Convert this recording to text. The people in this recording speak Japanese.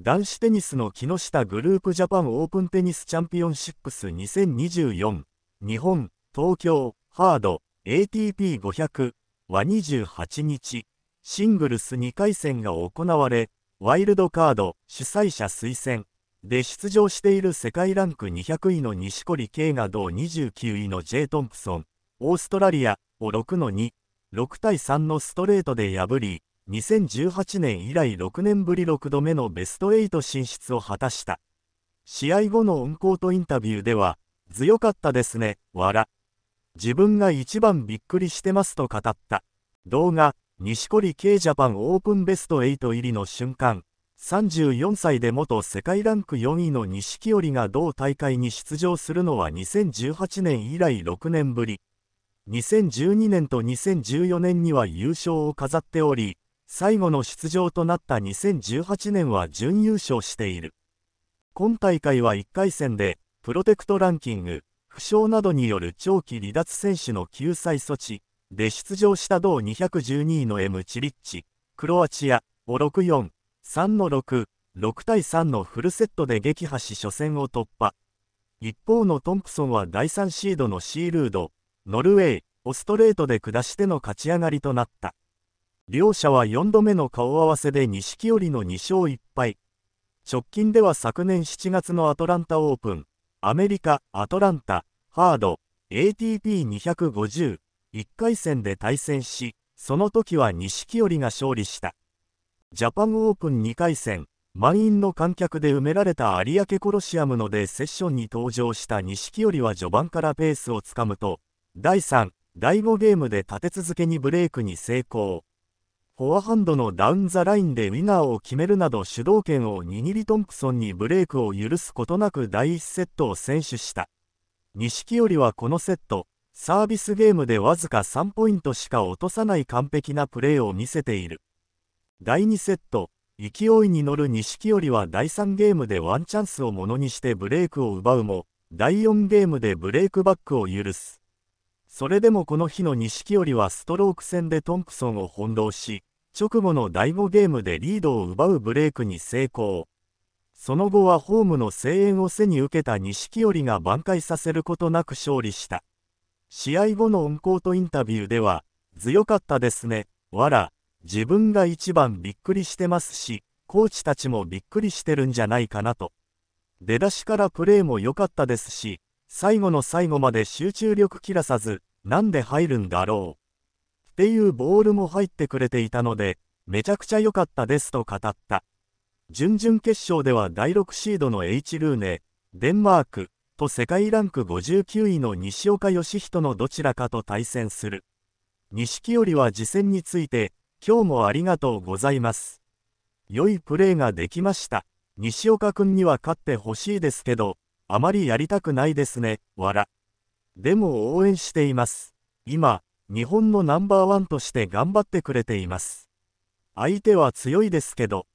男子テニスの木下グループジャパンオープンテニスチャンピオンシップス2024日本東京ハード ATP500 は28日シングルス2回戦が行われワイルドカード主催者推薦で出場している世界ランク200位の錦織圭が同29位の J. トンプソンオーストラリアを6の26対3のストレートで破り2018年以来6年ぶり6度目のベスト8進出を果たした。試合後のオンコートインタビューでは、強かったですね、笑。自分が一番びっくりしてますと語った。動画、錦織 K ジャパンオープンベスト8入りの瞬間、34歳で元世界ランク4位の錦織が同大会に出場するのは2018年以来6年ぶり。2012年と2014年には優勝を飾っており、最後の出場となった2018年は準優勝している。今大会は1回戦で、プロテクトランキング、負傷などによる長期離脱選手の救済措置で出場した同212位の M・ チリッチ、クロアチア、564、3の6、6対3のフルセットで撃破し初戦を突破。一方のトンプソンは第3シードのシールード、ノルウェー、オストレートで下しての勝ち上がりとなった。両者は4度目の顔合わせで錦織の2勝1敗。直近では昨年7月のアトランタオープン、アメリカ・アトランタ、ハード、ATP250、1回戦で対戦し、その時は錦織が勝利した。ジャパンオープン2回戦、満員の観客で埋められた有明コロシアムのでセッションに登場した錦織は序盤からペースをつかむと、第3、第5ゲームで立て続けにブレークに成功。フォアハンドのダウンザラインでウィナーを決めるなど主導権を握りトンプソンにブレークを許すことなく第1セットを先取した。錦織はこのセット、サービスゲームでわずか3ポイントしか落とさない完璧なプレーを見せている。第2セット、勢いに乗る錦織は第3ゲームでワンチャンスをものにしてブレークを奪うも、第4ゲームでブレークバックを許す。それでもこの日の錦織はストローク戦でトンプソンを翻弄し、直後の第5ゲームでリードを奪うブレークに成功。その後はホームの声援を背に受けた錦織が挽回させることなく勝利した。試合後のオンコートインタビューでは、強かったですね、わら、自分が一番びっくりしてますし、コーチたちもびっくりしてるんじゃないかなと。出だしからプレーも良かったですし、最後の最後まで集中力切らさず、なんで入るんだろう。っていうボールも入ってくれていたので、めちゃくちゃ良かったですと語った。準々決勝では第6シードの H ルーネ、デンマークと世界ランク59位の西岡義人のどちらかと対戦する。錦織は次戦について、今日もありがとうございます。良いプレーができました。西岡君には勝ってほしいですけど、あまりやりたくないですね、わら。でも応援しています。今、日本のナンバーワンとして頑張ってくれています。相手は強いですけど、